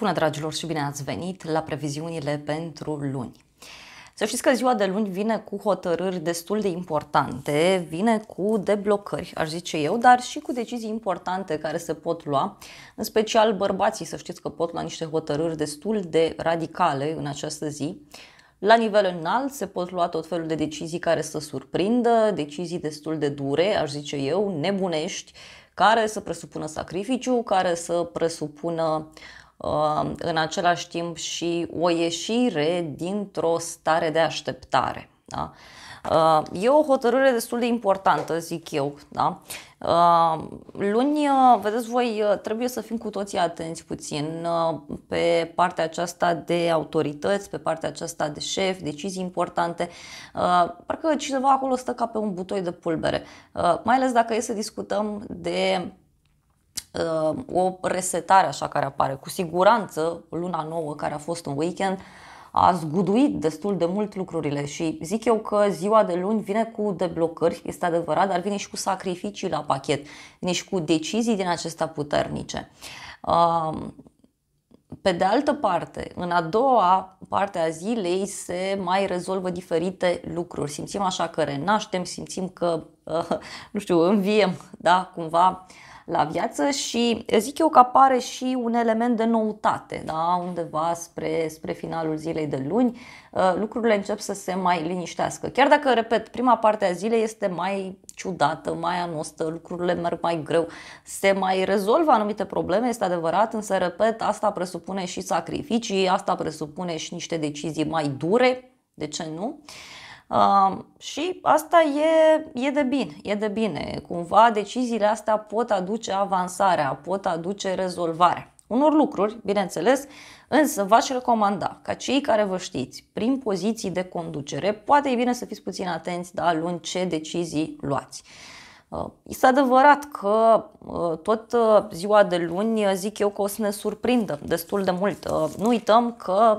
Bună dragilor și bine ați venit la previziunile pentru luni. Să știți că ziua de luni vine cu hotărâri destul de importante, vine cu deblocări, aș zice eu, dar și cu decizii importante care se pot lua, în special bărbații, să știți că pot lua niște hotărâri destul de radicale în această zi. La nivel înalt se pot lua tot felul de decizii care să surprindă, decizii destul de dure, aș zice eu, nebunești, care să presupună sacrificiu, care să presupună uh, Um, în același timp și o ieșire dintr-o stare de așteptare. Da? Uh, e o hotărâre destul de importantă, zic eu. Da? Uh, luni, uh, vedeți voi, trebuie să fim cu toții atenți puțin pe partea aceasta de autorități, pe partea aceasta de șef, decizii importante. Parcă cineva acolo stă ca pe un butoi de pulbere. Mai ales dacă e să discutăm de Uh, o resetare așa care apare. Cu siguranță, luna nouă care a fost un weekend a zguduit destul de mult lucrurile și zic eu că ziua de luni vine cu deblocări, este adevărat, dar vine și cu sacrificii la pachet, vine și cu decizii din acestea puternice. Uh, pe de altă parte, în a doua parte a zilei se mai rezolvă diferite lucruri. Simțim așa că renaștem, simțim că, uh, nu știu, înviem, da, cumva la viață și zic eu că apare și un element de noutate, da? undeva spre, spre finalul zilei de luni, uh, lucrurile încep să se mai liniștească. Chiar dacă, repet, prima parte a zilei este mai ciudată, mai anostă, lucrurile merg mai greu, se mai rezolvă anumite probleme, este adevărat, însă, repet, asta presupune și sacrificii, asta presupune și niște decizii mai dure, de ce nu? Uh, și asta e, e de bine, e de bine. Cumva deciziile astea pot aduce avansarea, pot aduce rezolvarea unor lucruri, bineînțeles, însă v-aș recomanda ca cei care vă știți prin poziții de conducere, poate e bine să fiți puțin atenți da, luni ce decizii luați. Uh, este adevărat că uh, tot uh, ziua de luni zic eu că o să ne surprindă destul de mult. Nu uităm că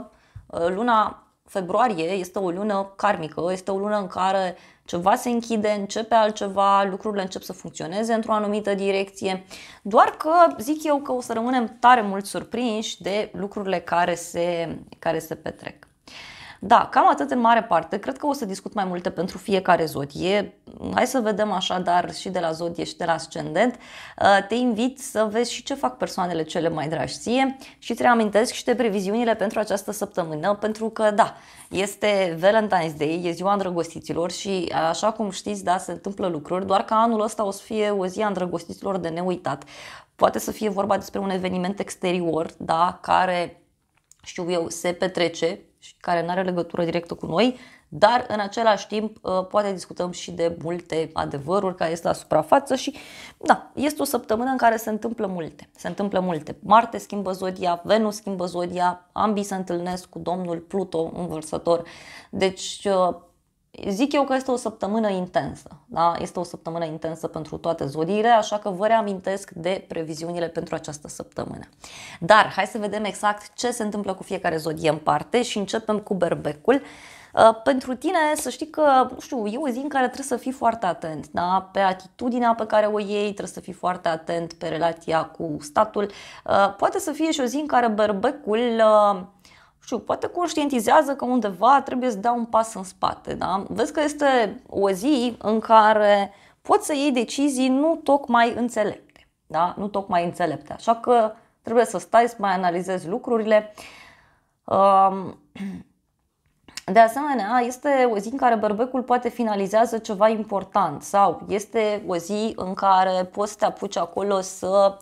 luna februarie este o lună karmică, este o lună în care ceva se închide, începe altceva, lucrurile încep să funcționeze într-o anumită direcție, doar că zic eu că o să rămânem tare mult surprinși de lucrurile care se, care se petrec. Da, cam atât în mare parte. Cred că o să discut mai multe pentru fiecare zodie. Hai să vedem așa dar și de la zodie și de la ascendent. Uh, te invit să vezi și ce fac persoanele cele mai dragi ție și îți reamintesc și de previziunile pentru această săptămână, pentru că da, este Valentine's Day, e ziua îndrăgostiților și așa cum știți, da, se întâmplă lucruri, doar că anul ăsta o să fie o zi a îndrăgostiților de neuitat. Poate să fie vorba despre un eveniment exterior, da, care știu eu, se petrece și care nu are legătură directă cu noi, dar în același timp uh, poate discutăm și de multe adevăruri care este la suprafață și da, este o săptămână în care se întâmplă multe. Se întâmplă multe. Marte schimbă zodia, Venus schimbă zodia, ambii se întâlnesc cu domnul Pluto învărsător. Deci uh, Zic eu că este o săptămână intensă, da? este o săptămână intensă pentru toate zodiile, așa că vă reamintesc de previziunile pentru această săptămână. Dar hai să vedem exact ce se întâmplă cu fiecare zodie în parte și începem cu berbecul. Uh, pentru tine să știi că, nu știu, e o zi în care trebuie să fii foarte atent da? pe atitudinea pe care o iei, trebuie să fii foarte atent pe relația cu statul. Uh, poate să fie și o zi în care berbecul uh, știu, poate conștientizează că undeva trebuie să dea un pas în spate. Da? Vezi că este o zi în care poți să iei decizii nu tocmai înțelepte. Da? Nu tocmai înțelepte. Așa că trebuie să stai să mai analizezi lucrurile. De asemenea, este o zi în care bărbecul poate finalizează ceva important sau este o zi în care poți să te apuci acolo să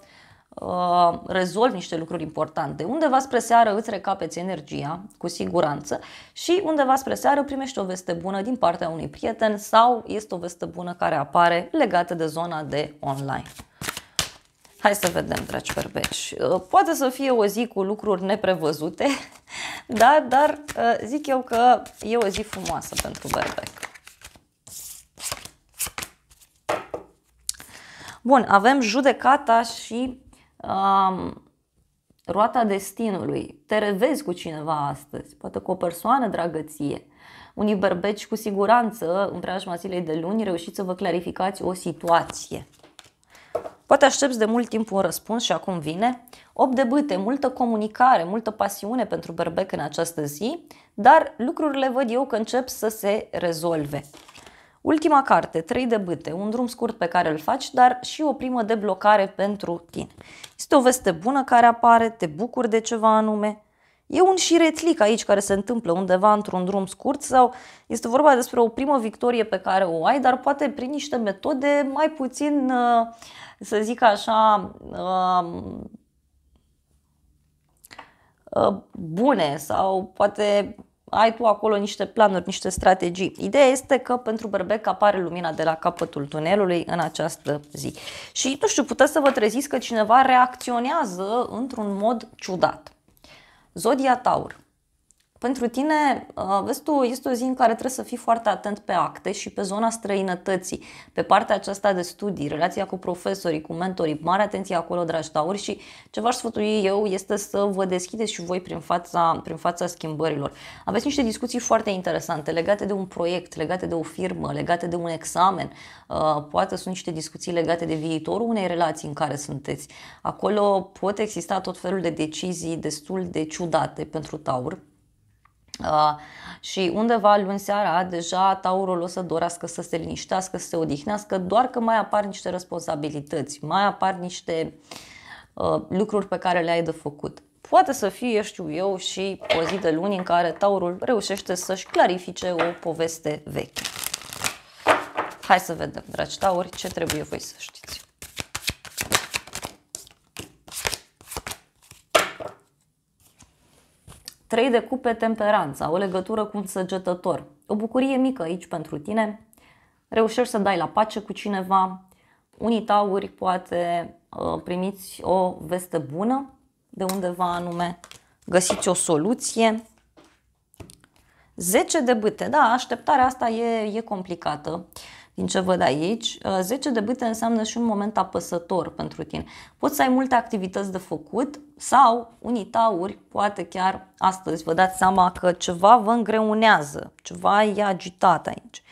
Uh, rezolvi niște lucruri importante. Undeva spre seară îți recapeți energia, cu siguranță, și undeva spre seară primești o veste bună din partea unui prieten sau este o veste bună care apare legată de zona de online. Hai să vedem, dragi perbeci. Uh, poate să fie o zi cu lucruri neprevăzute, da, dar uh, zic eu că e o zi frumoasă pentru berbec. Bun, avem judecata și um, roata destinului, te revezi cu cineva astăzi, poate cu o persoană dragăție, Unii berbeci cu siguranță în preajma zilei de luni reușiți să vă clarificați o situație. Poate aștepți de mult timp un răspuns și acum vine. 8 de bâte, multă comunicare, multă pasiune pentru berbec în această zi, dar lucrurile văd eu că încep să se rezolve. Ultima carte, 3 de bâte, un drum scurt pe care îl faci, dar și o primă de blocare pentru tine. Este o veste bună care apare, te bucuri de ceva anume. E un șiretlic aici care se întâmplă undeva într-un drum scurt sau este vorba despre o primă victorie pe care o ai, dar poate prin niște metode mai puțin, uh, să zic așa, uh, uh, bune sau poate ai tu acolo niște planuri, niște strategii. Ideea este că pentru berbec apare lumina de la capătul tunelului în această zi. Și, nu știu, puteți să vă treziți că cineva reacționează într-un mod ciudat. Zodia Taur. Pentru tine, uh, vezi tu, este o zi în care trebuie să fii foarte atent pe acte și pe zona străinătății, pe partea aceasta de studii, relația cu profesorii, cu mentorii, mare atenție acolo, dragi tauri, și ce v-aș sfătui eu este să vă deschideți și voi prin fața, prin fața schimbărilor. Aveți niște discuții foarte interesante legate de un proiect, legate de o firmă, legate de un examen, uh, poate sunt niște discuții legate de viitorul unei relații în care sunteți. Acolo pot exista tot felul de decizii destul de ciudate pentru taur, Uh, și undeva luni seara deja taurul o să dorească să se liniștească, să se odihnească, doar că mai apar niște responsabilități, mai apar niște uh, lucruri pe care le ai de făcut. Poate să fie, știu eu, și o zi de luni în care taurul reușește să-și clarifice o poveste veche. Hai să vedem, dragi tauri, ce trebuie voi să știți. Trei de cupe temperanța, o legătură cu un săgetător. O bucurie mică aici pentru tine. Reușești să dai la pace cu cineva. Unii tauri poate uh, primiți o veste bună de undeva anume. Găsiți o soluție. 10 de bâte. Da, așteptarea asta e, e complicată din ce văd aici. 10 uh, de bâte înseamnă și un moment apăsător pentru tine. Poți să ai multe activități de făcut, sau unii tauri, poate chiar astăzi vă dați seama că ceva vă îngreunează, ceva e agitat aici.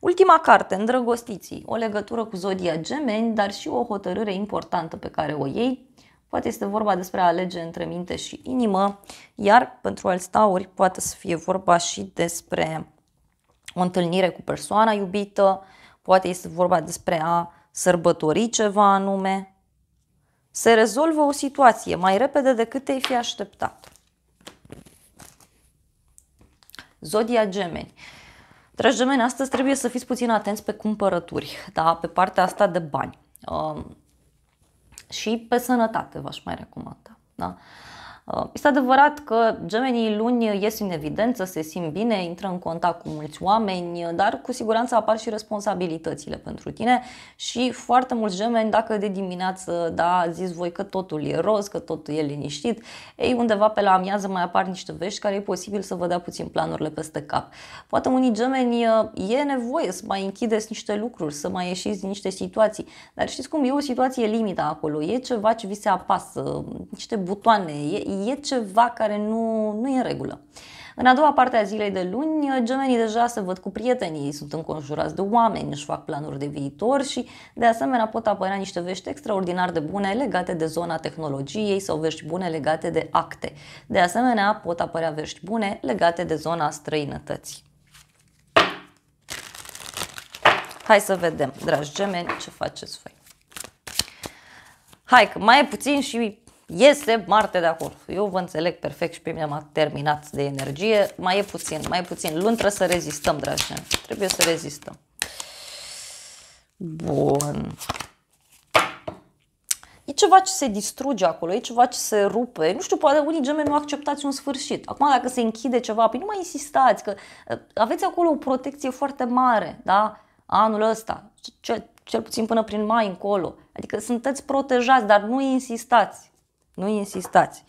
Ultima carte, Îndrăgostiții, o legătură cu zodia gemeni, dar și o hotărâre importantă pe care o iei. Poate este vorba despre a alege între minte și inimă, iar pentru alți tauri poate să fie vorba și despre o întâlnire cu persoana iubită, poate este vorba despre a sărbători ceva anume, se rezolvă o situație mai repede decât te-ai fi așteptat. Zodia Gemeni. Dragi gemeni, astăzi trebuie să fiți puțin atenți pe cumpărături, da? pe partea asta de bani. Um, și pe sănătate v-aș mai recomanda. Da? Uh, Uh, este adevărat că gemenii luni ies în evidență, se simt bine, intră în contact cu mulți oameni, dar cu siguranță apar și responsabilitățile pentru tine și foarte mulți gemeni, dacă de dimineață da, zici voi că totul e roz, că totul e liniștit, ei undeva pe la amiază mai apar niște vești care e posibil să vă dea puțin planurile peste cap. Poate unii gemeni uh, e nevoie să mai închideți niște lucruri, să mai ieșiți din niște situații, dar știți cum e o situație limită acolo, e ceva ce vi se apasă, niște butoane, e, e ceva care nu, nu e în regulă. În a doua parte a zilei de luni, gemenii deja se văd cu prietenii, sunt înconjurați de oameni, își fac planuri de viitor și, de asemenea, pot apărea niște vești extraordinar de bune legate de zona tehnologiei sau vești bune legate de acte. De asemenea, pot apărea vești bune legate de zona străinătății. Hai să vedem, dragi gemeni, ce faceți voi. Hai că mai e puțin și este Marte de acolo. Eu vă înțeleg perfect și pe mine m-a terminat de energie. Mai e puțin, mai e puțin. Luni trebuie să rezistăm, dragi mei. Trebuie să rezistăm. Bun. E ceva ce se distruge acolo, e ceva ce se rupe. Nu știu, poate unii gemeni nu acceptați un sfârșit. Acum, dacă se închide ceva, păi nu mai insistați, că ă, aveți acolo o protecție foarte mare, da? Anul ăsta, cel, cel puțin până prin mai încolo. Adică sunteți protejați, dar nu insistați. Nu insistați.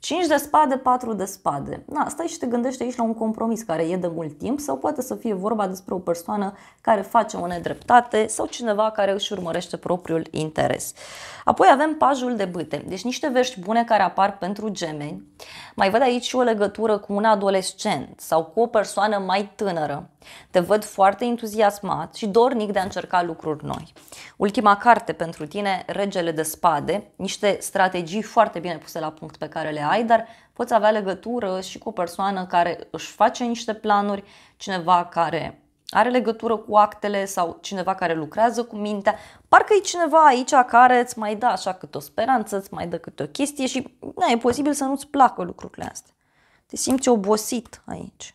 5 de spade, 4 de spade. Na, stai și te gândești aici la un compromis care e de mult timp sau poate să fie vorba despre o persoană care face o nedreptate sau cineva care își urmărește propriul interes. Apoi avem pajul de bâte, deci niște vești bune care apar pentru gemeni. Mai văd aici și o legătură cu un adolescent sau cu o persoană mai tânără. Te văd foarte entuziasmat și dornic de a încerca lucruri noi. Ultima carte pentru tine, Regele de Spade, niște strategii foarte bine puse la punct pe care le ai, dar poți avea legătură și cu o persoană care își face niște planuri, cineva care are legătură cu actele sau cineva care lucrează cu mintea. Parcă e cineva aici care îți mai dă așa câte o speranță, îți mai dă câte o chestie și na, e posibil să nu-ți placă lucrurile astea. Te simți obosit aici.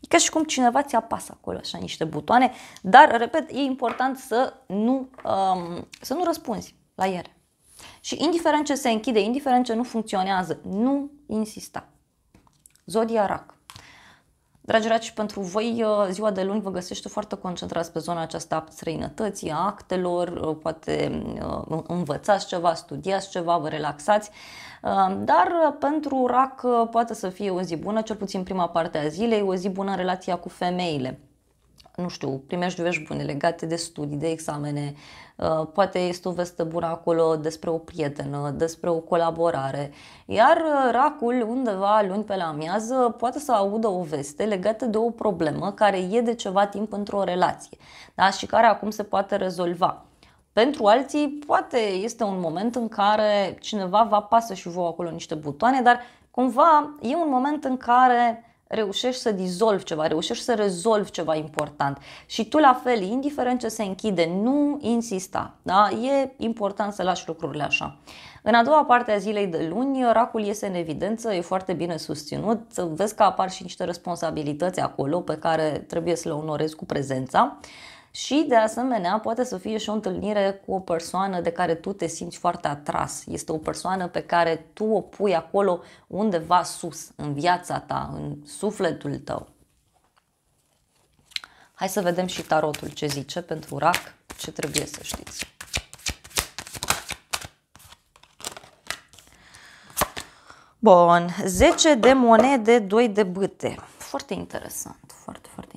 E ca și cum cineva ți apasă acolo așa niște butoane, dar, repet, e important să nu, um, să nu răspunzi la ele. Și indiferent ce se închide, indiferent ce nu funcționează, nu insista. Zodia Rac. Dragi raci, pentru voi uh, ziua de luni vă găsește foarte concentrați pe zona aceasta a străinătății, a actelor, uh, poate uh, învățați ceva, studiați ceva, vă relaxați, dar pentru rac poate să fie o zi bună, cel puțin prima parte a zilei, o zi bună în relația cu femeile nu știu, primești vești bune legate de studii, de examene, Uh, poate este o veste bună acolo despre o prietenă, despre o colaborare. Iar uh, racul undeva luni pe la amiază poate să audă o veste legată de o problemă care e de ceva timp într-o relație da? și care acum se poate rezolva. Pentru alții, poate este un moment în care cineva va pasă și vouă acolo niște butoane, dar cumva e un moment în care reușești să dizolvi ceva, reușești să rezolvi ceva important. Și tu la fel, indiferent ce se închide, nu insista. Da? E important să lași lucrurile așa. În a doua parte a zilei de luni, racul iese în evidență, e foarte bine susținut, vezi că apar și niște responsabilități acolo pe care trebuie să le onorezi cu prezența și de asemenea poate să fie și o întâlnire cu o persoană de care tu te simți foarte atras. Este o persoană pe care tu o pui acolo undeva sus, în viața ta, în sufletul tău. Hai să vedem și tarotul ce zice pentru rac, ce trebuie să știți. Bun, 10 de monede, 2 de bâte. Foarte interesant, foarte, foarte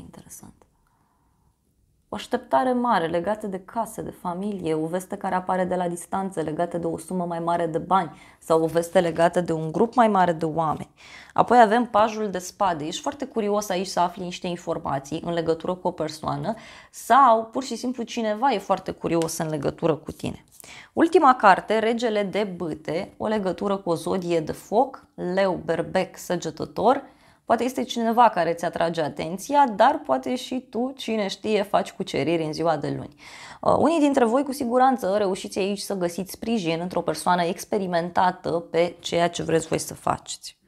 o așteptare mare legată de casă, de familie, o veste care apare de la distanță legată de o sumă mai mare de bani sau o veste legată de un grup mai mare de oameni. Apoi avem pajul de spade. Ești foarte curios aici să afli niște informații în legătură cu o persoană sau pur și simplu cineva e foarte curios în legătură cu tine. Ultima carte, Regele de băte o legătură cu o zodie de foc, leu, berbec, săgetător, Poate este cineva care ți atrage atenția, dar poate și tu, cine știe, faci cuceriri în ziua de luni. Uh, unii dintre voi cu siguranță reușiți aici să găsiți sprijin într-o persoană experimentată pe ceea ce vreți voi să faceți.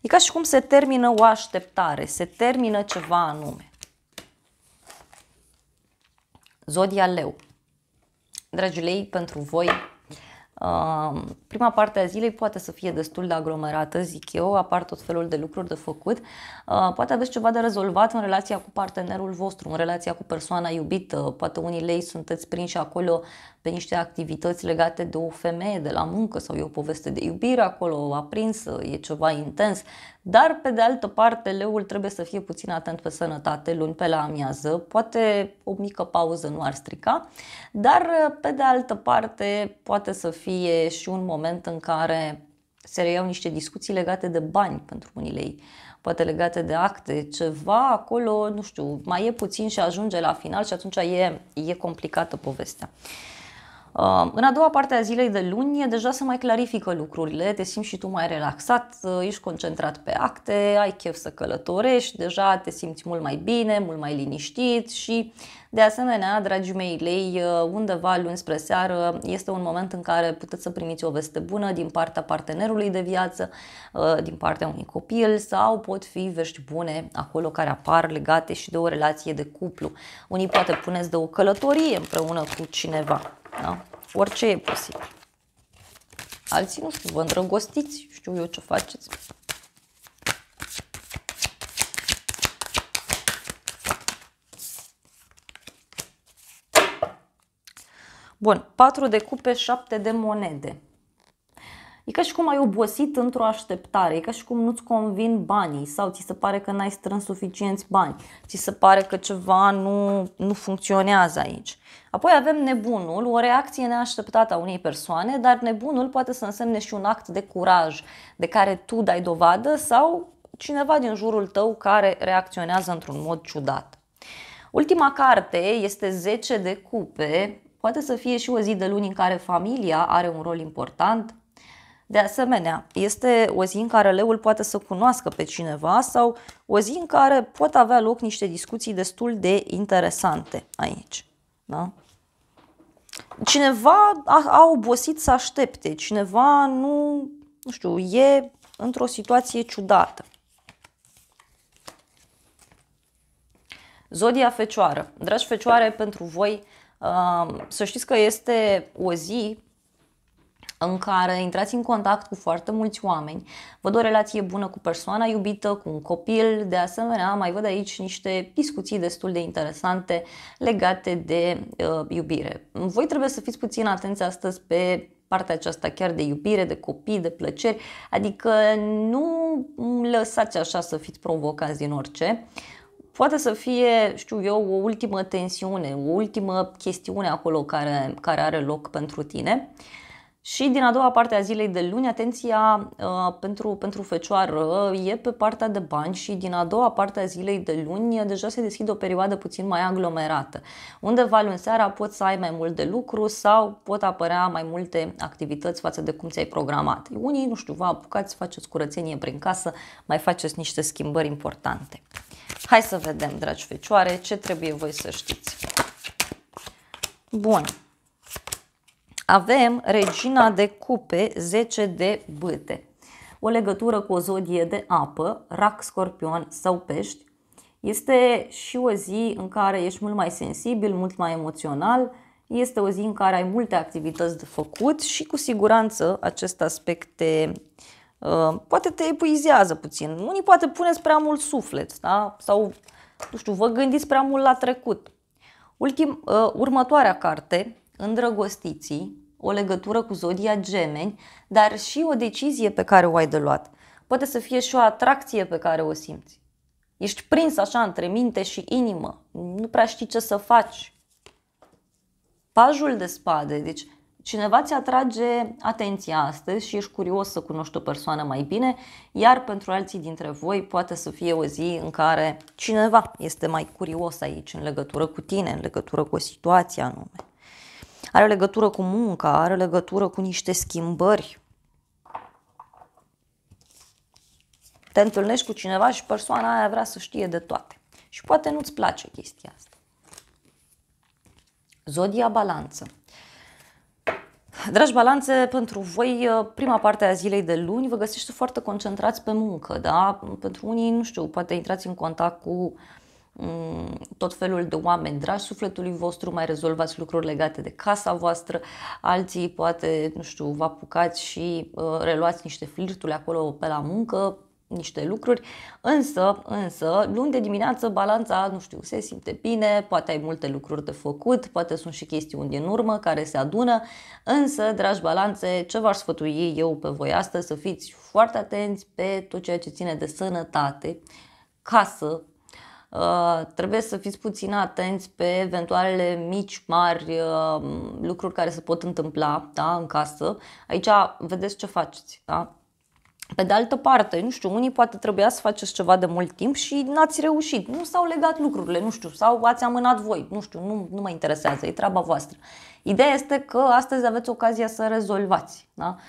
E ca și cum se termină o așteptare, se termină ceva anume. Zodia Leu. Dragii lei, pentru voi Prima parte a zilei poate să fie destul de aglomerată, zic eu, apar tot felul de lucruri de făcut. Poate aveți ceva de rezolvat în relația cu partenerul vostru, în relația cu persoana iubită. Poate unii lei sunteți prinși acolo pe niște activități legate de o femeie de la muncă sau e o poveste de iubire acolo aprinsă, e ceva intens. Dar, pe de altă parte, leul trebuie să fie puțin atent pe sănătate luni pe la amiază. Poate o mică pauză nu ar strica, dar, pe de altă parte, poate să fie și un moment în care se reiau niște discuții legate de bani pentru unii lei, poate legate de acte, ceva acolo, nu știu, mai e puțin și ajunge la final și atunci e, e complicată povestea. Uh, în a doua parte a zilei de luni deja se mai clarifică lucrurile, te simți și tu mai relaxat, uh, ești concentrat pe acte, ai chef să călătorești, deja te simți mult mai bine, mult mai liniștit și de asemenea, dragii mei lei, uh, undeva luni spre seară este un moment în care puteți să primiți o veste bună din partea partenerului de viață, din partea unui copil sau pot fi vești bune acolo care apar legate și de o relație de cuplu. Unii poate puneți de o călătorie împreună cu cineva. Da? Orice e posibil. Alții, nu știu, vă îndrăgostiți, știu eu ce faceți. Bun, 4 de cupe, 7 de monede. E ca și cum ai obosit într-o așteptare, e ca și cum nu-ți convin banii sau ți se pare că n-ai strâns suficienți bani, ți se pare că ceva nu, nu funcționează aici. Apoi avem nebunul, o reacție neașteptată a unei persoane, dar nebunul poate să însemne și un act de curaj de care tu dai dovadă sau cineva din jurul tău care reacționează într-un mod ciudat. Ultima carte este 10 de cupe, poate să fie și o zi de luni în care familia are un rol important, de asemenea, este o zi în care leul poate să cunoască pe cineva sau o zi în care pot avea loc niște discuții destul de interesante aici. Da? Cineva a, a obosit să aștepte, cineva nu, nu știu, e într-o situație ciudată. Zodia Fecioară. Dragi Fecioare, pentru voi uh, să știți că este o zi în care intrați în contact cu foarte mulți oameni, văd o relație bună cu persoana iubită, cu un copil, de asemenea mai văd aici niște discuții destul de interesante legate de uh, iubire. Voi trebuie să fiți puțin atenți astăzi pe partea aceasta chiar de iubire, de copii, de plăceri, adică nu lăsați așa să fiți provocați din orice. Poate să fie, știu eu, o ultimă tensiune, o ultimă chestiune acolo care, care are loc pentru tine. Uh, și din a doua parte a zilei de luni, atenția uh, pentru, pentru fecioară e pe partea de bani și din a doua parte a zilei de luni deja se deschide o perioadă puțin mai aglomerată. Undeva luni seara poți să ai mai mult de lucru sau pot apărea mai multe activități față de cum ți-ai programat. Unii, nu știu, vă apucați, faceți curățenie prin casă, mai faceți niște schimbări importante. Hai să vedem, dragi fecioare, ce trebuie voi să știți. Bun, avem regina de cupe, 10 de bâte. O legătură cu o zodie de apă, rac, scorpion sau pești. Este și o zi în care ești mult mai sensibil, mult mai emoțional, este o zi în care ai multe activități de făcut și cu siguranță acest aspect te, uh, poate te epuizează puțin. Unii poate puneți prea mult suflet da? sau, nu știu, vă gândiți prea mult la trecut. Ultim, uh, următoarea carte îndrăgostiții, o legătură cu zodia gemeni, dar și o decizie pe care o ai de luat. Poate să fie și o atracție pe care o simți. Ești prins așa între minte și inimă, nu prea știi ce să faci. Pajul de spade, deci cineva ți atrage atenția astăzi și ești curios să cunoști o persoană mai bine, iar pentru alții dintre voi poate să fie o zi în care cineva este mai curios aici în legătură cu tine, în legătură cu o situație anume. Are legătură cu munca, are legătură cu niște schimbări. Te întâlnești cu cineva și persoana aia vrea să știe de toate. Și poate nu-ți place chestia asta. Zodia Balanță. Dragi balanțe, pentru voi, prima parte a zilei de luni vă găsiți foarte concentrați pe muncă, da? Pentru unii, nu știu, poate intrați în contact cu uh, Mm, tot felul de oameni dragi sufletului vostru, mai rezolvați lucruri legate de casa voastră, alții poate, nu știu, vă apucați și uh, reluați niște flirturi acolo pe la muncă, niște lucruri, însă, însă, luni de dimineață balanța, nu știu, se simte bine, poate ai multe lucruri de făcut, poate sunt și chestiuni din urmă care se adună, însă, dragi balanțe, ce v-aș sfătui eu pe voi astăzi, să fiți foarte atenți pe tot ceea ce ține de sănătate, casă, Uh, trebuie să fiți puțin atenți pe eventualele mici, mari uh, lucruri care se pot întâmpla da, în casă. Aici vedeți ce faceți. Da? Pe de altă parte, nu știu, unii poate trebuia să faceți ceva de mult timp și n-ați reușit, nu s-au legat lucrurile, nu știu, sau ați amânat voi, nu știu, nu, nu mă interesează, e treaba voastră. Ideea este că astăzi aveți ocazia să rezolvați. Da? Uh,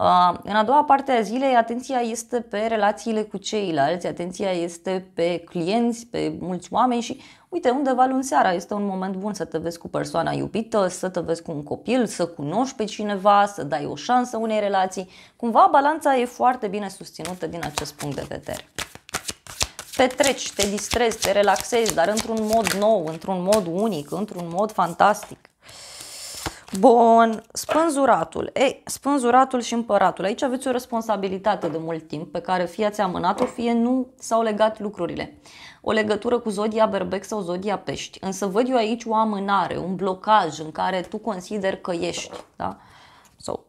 Uh, în a doua parte a zilei, atenția este pe relațiile cu ceilalți, atenția este pe clienți, pe mulți oameni și uite, undeva luni seara este un moment bun să te vezi cu persoana iubită, să te vezi cu un copil, să cunoști pe cineva, să dai o șansă unei relații. Cumva balanța e foarte bine susținută din acest punct de vedere petreci, te distrezi, te relaxezi, dar într-un mod nou, într-un mod unic, într-un mod fantastic. Bun, spânzuratul. Ei, spânzuratul și împăratul. Aici aveți o responsabilitate de mult timp pe care fie ați amânat-o, fie nu s-au legat lucrurile. O legătură cu zodia berbec sau zodia pești. Însă văd eu aici o amânare, un blocaj în care tu consider că ești. Da? Sau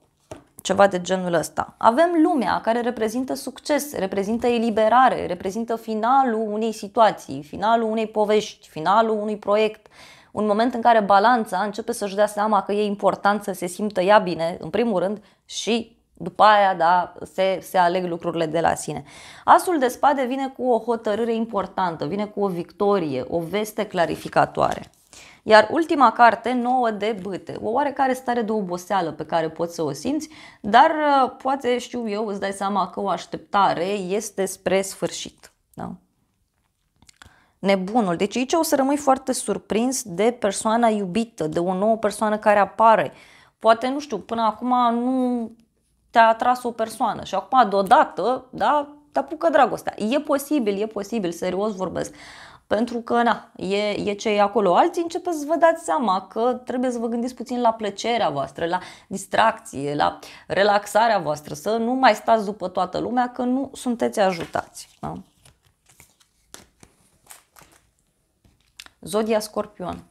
ceva de genul ăsta. Avem lumea care reprezintă succes, reprezintă eliberare, reprezintă finalul unei situații, finalul unei povești, finalul unui proiect, un moment în care balanța începe să-și dea seama că e important să se simtă ea bine, în primul rând, și după aia, da, se, se aleg lucrurile de la sine. Asul de spade vine cu o hotărâre importantă, vine cu o victorie, o veste clarificatoare. Iar ultima carte, nouă de bâte, o oarecare stare de oboseală pe care poți să o simți, dar uh, poate știu eu, îți dai seama că o așteptare este spre sfârșit. Da? nebunul. Deci aici o să rămâi foarte surprins de persoana iubită, de o nouă persoană care apare. Poate, nu știu, până acum nu te-a atras o persoană și acum deodată, da, te apucă dragostea. E posibil, e posibil, serios vorbesc. Pentru că, na, e, e ce e acolo. Alții începeți să vă dați seama că trebuie să vă gândiți puțin la plăcerea voastră, la distracție, la relaxarea voastră, să nu mai stați după toată lumea, că nu sunteți ajutați. Da? Zodia Scorpion.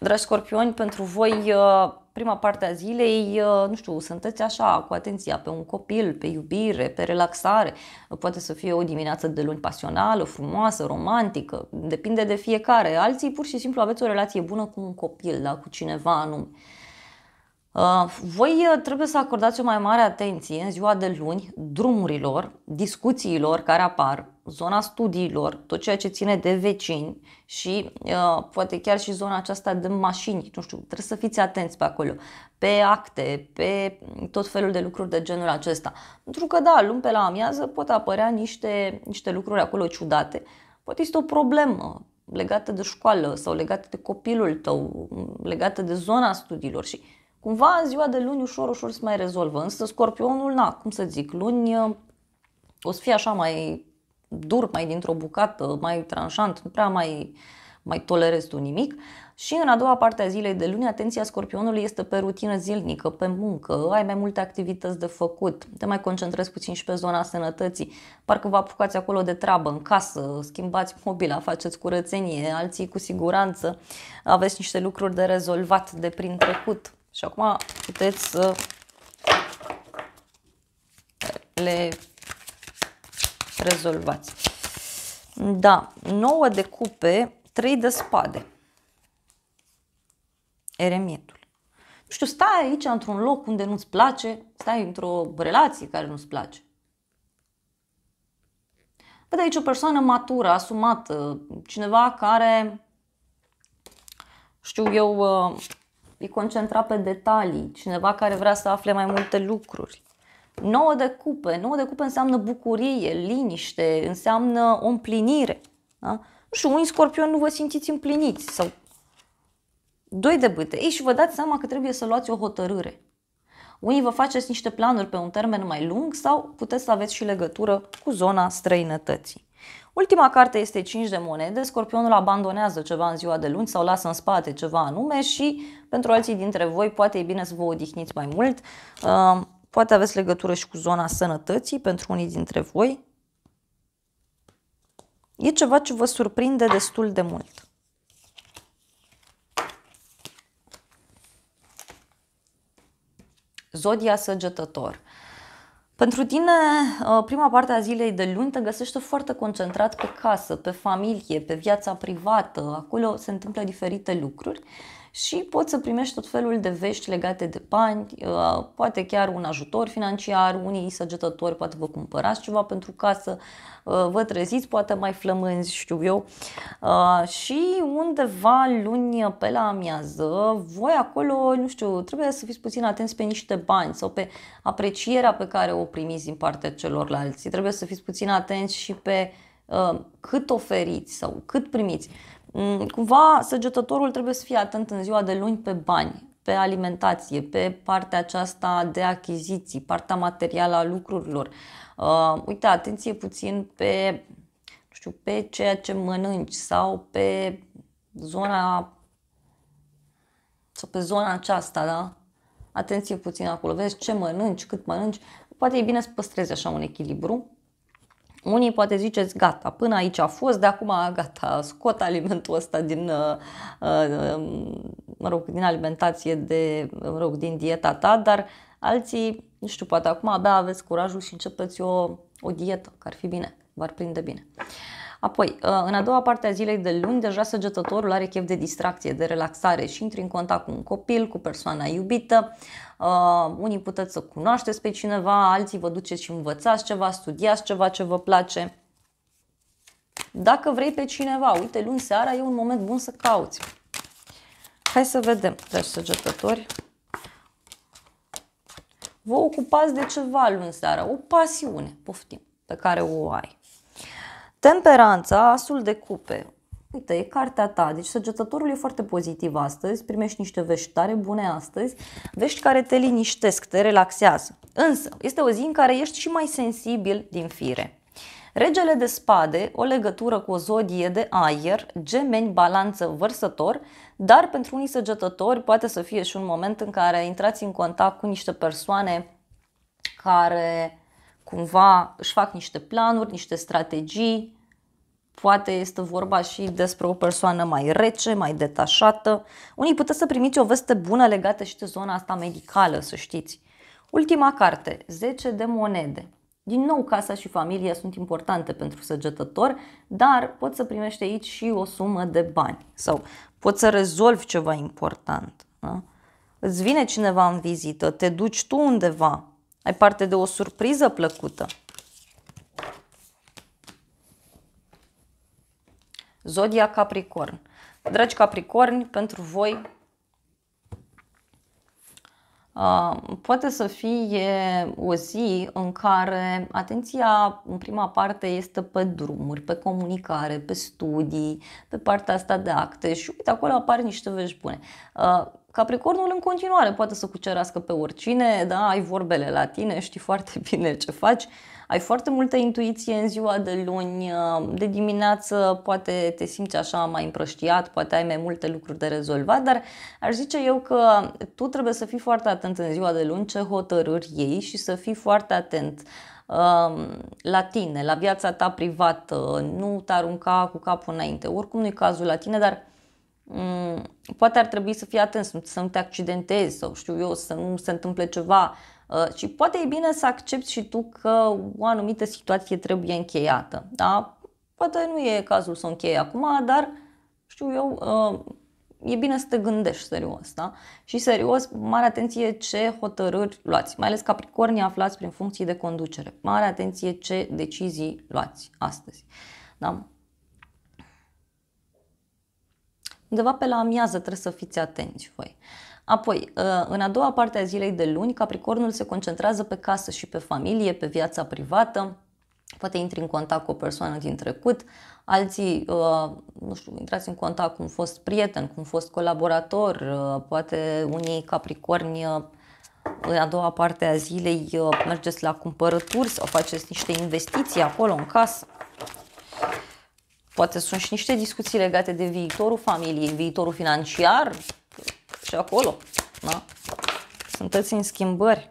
Dragi scorpioni, pentru voi uh, prima parte a zilei, uh, nu știu, sunteți așa cu atenția pe un copil, pe iubire, pe relaxare. Poate să fie o dimineață de luni pasională, frumoasă, romantică, depinde de fiecare. Alții pur și simplu aveți o relație bună cu un copil, da? cu cineva anume. Uh, voi uh, trebuie să acordați o mai mare atenție în ziua de luni drumurilor, discuțiilor care apar, zona studiilor, tot ceea ce ține de vecini și uh, poate chiar și zona aceasta de mașini, nu știu, trebuie să fiți atenți pe acolo, pe acte, pe tot felul de lucruri de genul acesta. Pentru că da, luni pe la amiază pot apărea niște, niște lucruri acolo ciudate, poate este o problemă legată de școală sau legată de copilul tău, legată de zona studiilor și Cumva în ziua de luni ușor, ușor se mai rezolvă, însă scorpionul, na, cum să zic, luni uh, o să fie așa mai dur, mai dintr-o bucată, mai tranșant, nu prea mai, mai tolerez tu nimic. Și în a doua parte a zilei de luni, atenția scorpionului este pe rutină zilnică, pe muncă, ai mai multe activități de făcut, te mai concentrezi puțin și pe zona sănătății, parcă vă apucați acolo de treabă, în casă, schimbați mobila, faceți curățenie, alții cu siguranță, aveți niște lucruri de rezolvat de prin trecut. Și acum puteți să le rezolvați. Da, 9 de cupe, 3 de spade. Eremietul. Nu știu, stai aici într-un loc unde nu-ți place, stai într-o relație care nu-ți place. Văd aici o persoană matură, asumată, cineva care, știu eu, uh, e concentrat pe detalii, cineva care vrea să afle mai multe lucruri. 9 de cupe. 9 de cupe înseamnă bucurie, liniște, înseamnă o împlinire. Da? Nu știu, unii scorpioni nu vă simțiți împliniți sau doi de bâte. Ei, și vă dați seama că trebuie să luați o hotărâre. Unii vă faceți niște planuri pe un termen mai lung sau puteți să aveți și legătură cu zona străinătății. Ultima carte este 5 de monede, scorpionul abandonează ceva în ziua de luni sau lasă în spate ceva anume și pentru alții dintre voi poate e bine să vă odihniți mai mult. Uh, poate aveți legătură și cu zona sănătății pentru unii dintre voi. E ceva ce vă surprinde destul de mult. Zodia săgetător. Pentru tine, uh, prima parte a zilei de luni te găsește foarte concentrat pe casă, pe familie, pe viața privată. Acolo se întâmplă diferite lucruri și poți să primești tot felul de vești legate de bani, uh, poate chiar un ajutor financiar, unii săgetători poate vă cumpărați ceva pentru casă, uh, vă treziți, poate mai flămânzi, știu eu. Uh, și undeva luni pe la amiază, voi acolo, nu știu, trebuie să fiți puțin atenți pe niște bani sau pe aprecierea pe care o primiți din partea celorlalți. Trebuie să fiți puțin atenți și pe cât oferiți sau cât primiți. Mm, cumva săgetătorul trebuie să fie atent în ziua de luni pe bani, pe alimentație, pe partea aceasta de achiziții, partea materială a lucrurilor. Uh, uite, atenție puțin pe, nu știu, pe ceea ce mănânci sau pe zona sau pe zona aceasta, da? Atenție puțin acolo, vezi ce mănânci, cât mănânci. Poate e bine să păstrezi așa un echilibru unii poate ziceți, gata, până aici a fost, de acum gata, scot alimentul ăsta din, uh, uh, mă rog, din alimentație, de, mă rog, din dieta ta, dar alții, nu știu, poate acum abia aveți curajul și începeți o, o dietă, că ar fi bine, v-ar prinde bine. Uh, Apoi, uh, în a doua parte a zilei de luni, deja săgetătorul are chef de distracție, de relaxare și intri în contact cu un copil, cu persoana iubită. Uh, unii puteți să cunoașteți pe cineva, alții vă duceți și învățați ceva, studiați ceva ce vă place. Dacă vrei pe cineva, uite, luni seara e un moment bun să cauți. Hai să vedem, dragi săgetători. Vă ocupați de ceva luni seara, o pasiune, poftim, pe care o ai. Temperanța, asul de cupe. Uite, e cartea ta, deci săgetătorul e foarte pozitiv astăzi, primești niște vești tare bune astăzi, vești care te liniștesc, te relaxează. Însă, este o zi în care ești și mai sensibil din fire. Regele de spade, o legătură cu o zodie de aer, gemeni, balanță, vărsător, dar pentru unii săgetători poate să fie și un moment în care intrați în contact cu niște persoane care cumva își fac niște planuri, niște strategii, Poate este vorba și despre o persoană mai rece, mai detașată. Unii puteți să primiți o veste bună legată și de zona asta medicală, să știți. Ultima carte, 10 de monede. Din nou, casa și familia sunt importante pentru săgetător, dar poți să primești aici și o sumă de bani sau poți să rezolvi ceva important. Da? Îți vine cineva în vizită, te duci tu undeva, ai parte de o surpriză plăcută. Zodia Capricorn. Dragi Capricorni, pentru voi uh, poate să fie o zi în care atenția în prima parte este pe drumuri, pe comunicare, pe studii, pe partea asta de acte și uite acolo apar niște vești bune. Uh, Capricornul în continuare poate să cucerească pe oricine, da, ai vorbele la tine, știi foarte bine ce faci, ai foarte multă intuiție în ziua de luni, de dimineață poate te simți așa mai împrăștiat, poate ai mai multe lucruri de rezolvat, dar aș zice eu că tu trebuie să fii foarte atent în ziua de luni ce hotărâri iei și să fii foarte atent la tine, la viața ta privată, nu te arunca cu capul înainte. Oricum nu-i cazul la tine, dar Mm, poate ar trebui să fii atent, să nu te accidentezi sau știu eu, să nu se întâmple ceva uh, și poate e bine să accepti și tu că o anumită situație trebuie încheiată. Da? Poate nu e cazul să o încheie acum, dar știu eu, uh, e bine să te gândești serios, da? Și serios, mare atenție ce hotărâri luați, mai ales capricornii aflați prin funcții de conducere. Mare atenție ce decizii luați astăzi. Da? Undeva pe la amiază trebuie să fiți atenți voi. Apoi, uh, în a doua parte a zilei de luni, Capricornul se concentrează pe casă și pe familie, pe viața privată, poate intri în contact cu o persoană din trecut, alții, uh, nu știu, intrați în contact cu un fost prieten, cu un fost colaborator, uh, poate unii capricorni în a doua parte a zilei mergeți la cumpărături sau faceți niște investiții acolo în casă. Poate sunt și niște discuții legate de viitorul familiei, viitorul financiar și acolo. Da? Sunteți în schimbări.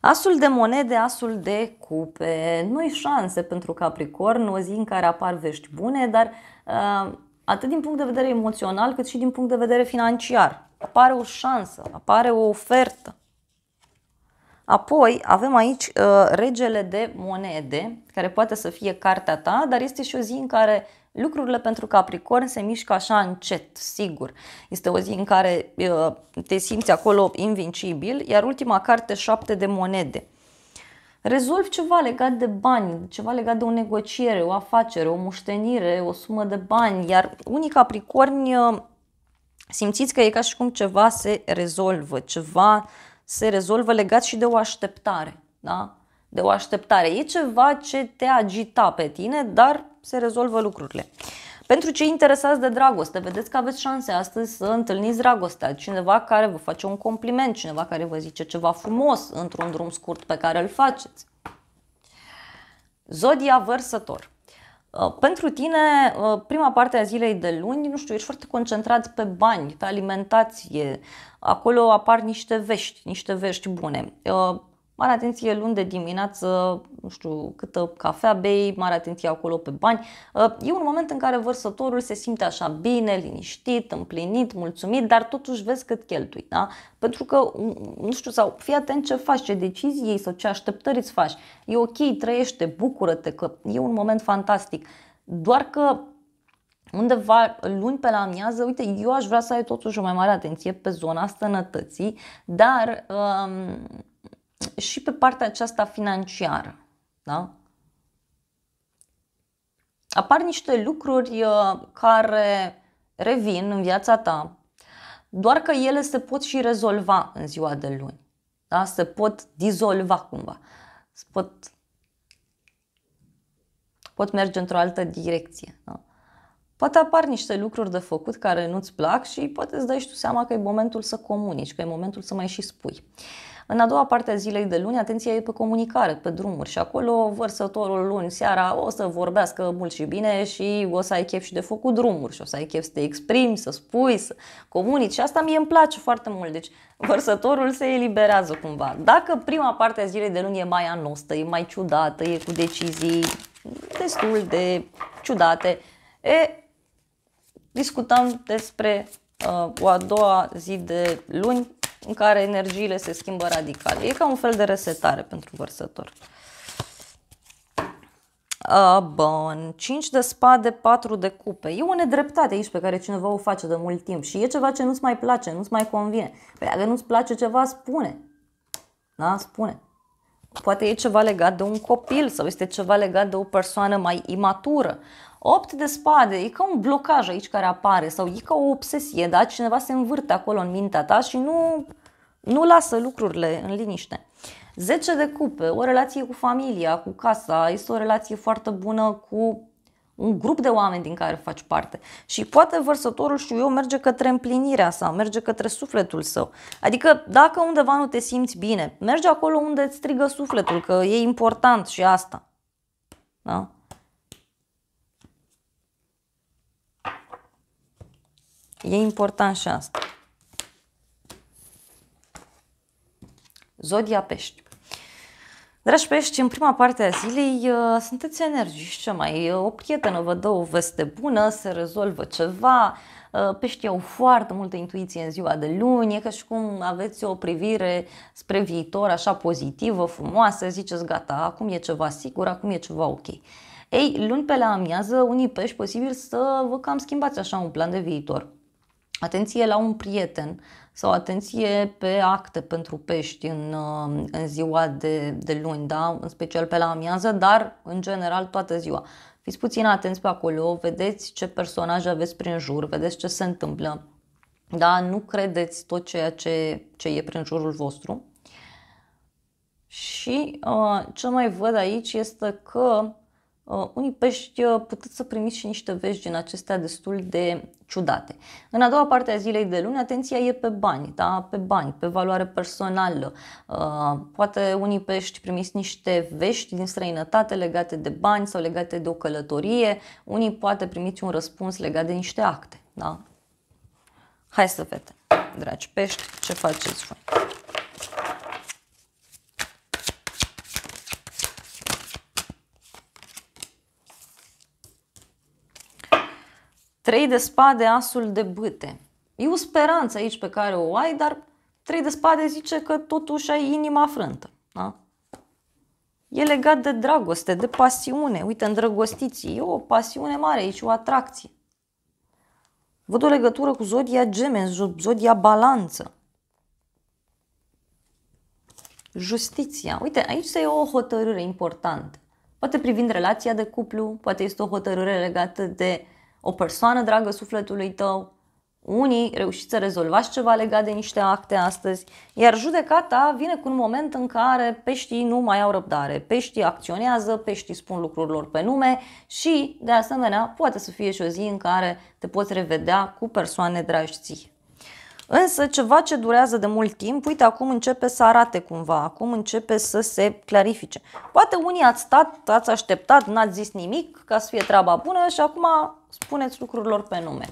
Asul de monede, asul de cupe. Nu-i șanse pentru Capricorn, o zi în care apar vești bune, dar uh, atât din punct de vedere emoțional cât și din punct de vedere financiar. Apare o șansă, apare o ofertă. Apoi avem aici uh, regele de monede, care poate să fie cartea ta, dar este și o zi în care lucrurile pentru Capricorn se mișcă așa încet, sigur. Este o zi în care uh, te simți acolo invincibil, iar ultima carte, șapte de monede. Rezolvi ceva legat de bani, ceva legat de o negociere, o afacere, o muștenire, o sumă de bani, iar unii Capricorni uh, simțiți că e ca și cum ceva se rezolvă, ceva se rezolvă legat și de o așteptare. Da? De o așteptare. E ceva ce te agita pe tine, dar se rezolvă lucrurile. Pentru cei interesați de dragoste, vedeți că aveți șanse astăzi să întâlniți dragostea, cineva care vă face un compliment, cineva care vă zice ceva frumos într-un drum scurt pe care îl faceți. Zodia vărsător. Uh, pentru tine, uh, prima parte a zilei de luni, nu știu, ești foarte concentrat pe bani, pe alimentație. Acolo apar niște vești, niște vești bune. Uh, mare atenție luni de dimineață, nu știu câtă cafea bei, mare atenție acolo pe bani. Uh, e un moment în care vărsătorul se simte așa bine, liniștit, împlinit, mulțumit, dar totuși vezi cât cheltui, da? Pentru că, mm, mm, nu știu, sau fii atent ce faci, ce decizii iei sau ce așteptări îți faci. E ok, trăiește, bucură-te că e un moment fantastic. Doar că undeva luni pe la amiază, uite, eu aș vrea să ai totuși o mai mare atenție pe zona sănătății, dar um, și pe partea aceasta financiară. Da? Apar niște lucruri uh, care revin în viața ta, doar că ele se pot și rezolva în ziua de luni. Da? Se pot dizolva cumva. Se pot, pot merge într-o altă direcție. Da? Poate apar niște lucruri de făcut care nu-ți plac și poate îți dai și tu seama că e momentul să comunici, că e momentul să mai și spui. Uh, în a doua parte a zilei de luni, atenția e pe comunicare, pe drumuri și acolo vărsătorul luni seara o să vorbească mult și bine și o să ai chef și de făcut drumuri și o să ai chef să te exprimi, să spui, să comunici și asta mie îmi place foarte mult. Deci vărsătorul se eliberează cumva. Dacă prima parte a zilei de luni e mai anostă, e mai ciudată, e cu decizii destul de ciudate, e, discutăm despre uh, o a doua zi de luni, în care energiile se schimbă radical. E ca un fel de resetare pentru vărsător. Uh, bun, 5 de spade, 4 de cupe. E o nedreptate aici pe care cineva o face de mult timp și e ceva ce nu-ți mai place, nu-ți mai convine. Păi dacă nu-ți place ceva, spune. Da, spune. Poate e ceva legat de un copil sau este ceva legat de o persoană mai imatură. 8 de spade, e ca un blocaj aici care apare sau e ca o obsesie, da? Cineva se învârte acolo în mintea ta și nu, nu lasă lucrurile în liniște. 10 de cupe, o relație cu familia, cu casa, este o relație foarte bună cu un grup de oameni din care faci parte. Și poate vărsătorul, și eu, merge către împlinirea sa, merge către sufletul său. Adică dacă undeva nu te simți bine, merge acolo unde îți strigă sufletul, că e important și asta. Da? E important și asta. Zodia Pești. Dragi pești, în prima parte a zilei uh, sunteți energici ce mai. O prietenă vă dă o veste bună, se rezolvă ceva, uh, peștii au foarte multă intuiție în ziua de luni, e ca și cum aveți o privire spre viitor așa pozitivă, frumoasă, ziceți gata, acum e ceva sigur, acum e ceva ok. Ei, luni pe la amiază, unii pești posibil să vă cam schimbați așa un plan de viitor atenție la un prieten sau atenție pe acte pentru pești în, uh, în ziua de, de luni, da? în special pe la amiază, dar în general toată ziua. Fiți puțin atenți pe acolo, vedeți ce personaje aveți prin jur, vedeți ce se întâmplă. Da? Nu credeți tot ceea ce, ce e prin jurul vostru. Și uh, ce mai văd aici este că Uh, unii pești uh, puteți să primiți și niște vești din acestea destul de ciudate. În a doua parte a zilei de luni, atenția e pe bani, da? pe bani, pe valoare personală. Uh, poate unii pești primiți niște vești din străinătate legate de bani sau legate de o călătorie, unii poate primiți un răspuns legat de niște acte. Da? Hai să vedem, dragi pești, ce faceți voi. Trei de spade, asul de bâte. E o speranță aici pe care o ai, dar trei de spade zice că totuși ai inima frântă. Da? E legat de dragoste, de pasiune. Uite, îndrăgostiți, e o pasiune mare aici, o atracție. Văd o legătură cu zodia gemeni, zodia balanță. Justiția. Uite, aici se e o hotărâre importantă. Poate privind relația de cuplu, poate este o hotărâre legată de o persoană dragă sufletului tău, unii reușiți să rezolvați ceva legat de niște acte astăzi, iar judecata vine cu un moment în care peștii nu mai au răbdare, peștii acționează, peștii spun lucrurilor pe nume și, de asemenea, poate să fie și o zi în care te poți revedea cu persoane dragi ții. Însă ceva ce durează de mult timp, uite, acum începe să arate cumva, acum începe să se clarifice. Poate unii ați stat, ați așteptat, n-ați zis nimic ca să fie treaba bună și acum spuneți lucrurilor pe nume.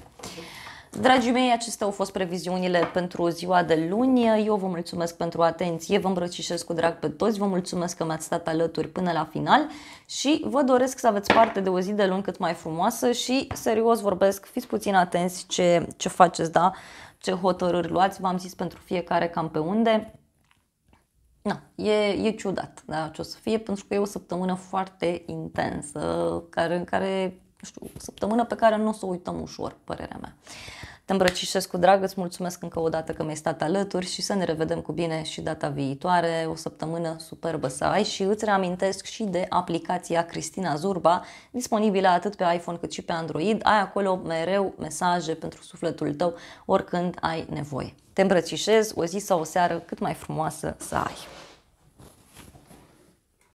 Dragii mei, acestea au fost previziunile pentru ziua de luni. Eu vă mulțumesc pentru atenție, vă îmbrățișez cu drag pe toți, vă mulțumesc că mi-ați stat alături până la final și vă doresc să aveți parte de o zi de luni cât mai frumoasă și, serios vorbesc, fiți puțin atenți ce, ce faceți, da? ce hotărâri luați, v-am zis pentru fiecare cam pe unde. Na, e, e ciudat da, ce o să fie, pentru că e o săptămână foarte intensă, care, în care nu știu, săptămână pe care nu o să o uităm ușor, părerea mea. Te îmbrăcișesc cu drag, îți mulțumesc încă o dată că mi-ai stat alături și să ne revedem cu bine și data viitoare, o săptămână superbă să ai și îți reamintesc și de aplicația Cristina Zurba, disponibilă atât pe iPhone cât și pe Android, ai acolo mereu mesaje pentru sufletul tău oricând ai nevoie. Te îmbrățișez, o zi sau o seară cât mai frumoasă să ai!